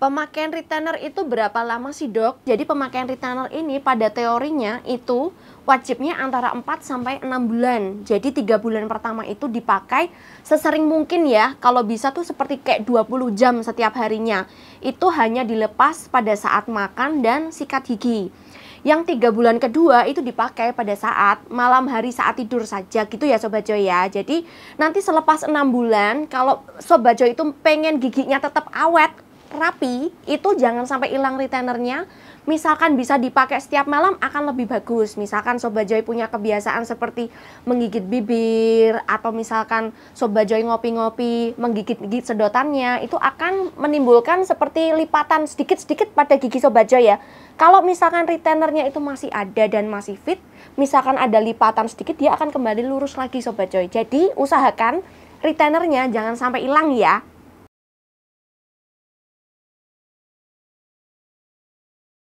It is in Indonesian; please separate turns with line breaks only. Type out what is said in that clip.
Pemakaian retainer itu berapa lama sih dok? Jadi pemakaian retainer ini pada teorinya itu wajibnya antara 4 sampai 6 bulan. Jadi 3 bulan pertama itu dipakai sesering mungkin ya. Kalau bisa tuh seperti kayak 20 jam setiap harinya. Itu hanya dilepas pada saat makan dan sikat gigi. Yang tiga bulan kedua itu dipakai pada saat malam hari saat tidur saja gitu ya Sobat Joy ya. Jadi nanti selepas enam bulan kalau Sobat Joy itu pengen giginya tetap awet rapi itu jangan sampai hilang retainernya misalkan bisa dipakai setiap malam akan lebih bagus misalkan Sobat Joy punya kebiasaan seperti menggigit bibir atau misalkan Sobat Joy ngopi-ngopi menggigit-gigit sedotannya itu akan menimbulkan seperti lipatan sedikit-sedikit pada gigi Sobat Joy ya kalau misalkan retainernya itu masih ada dan masih fit misalkan ada lipatan sedikit dia akan kembali lurus lagi Sobat Joy jadi usahakan retainernya jangan sampai hilang ya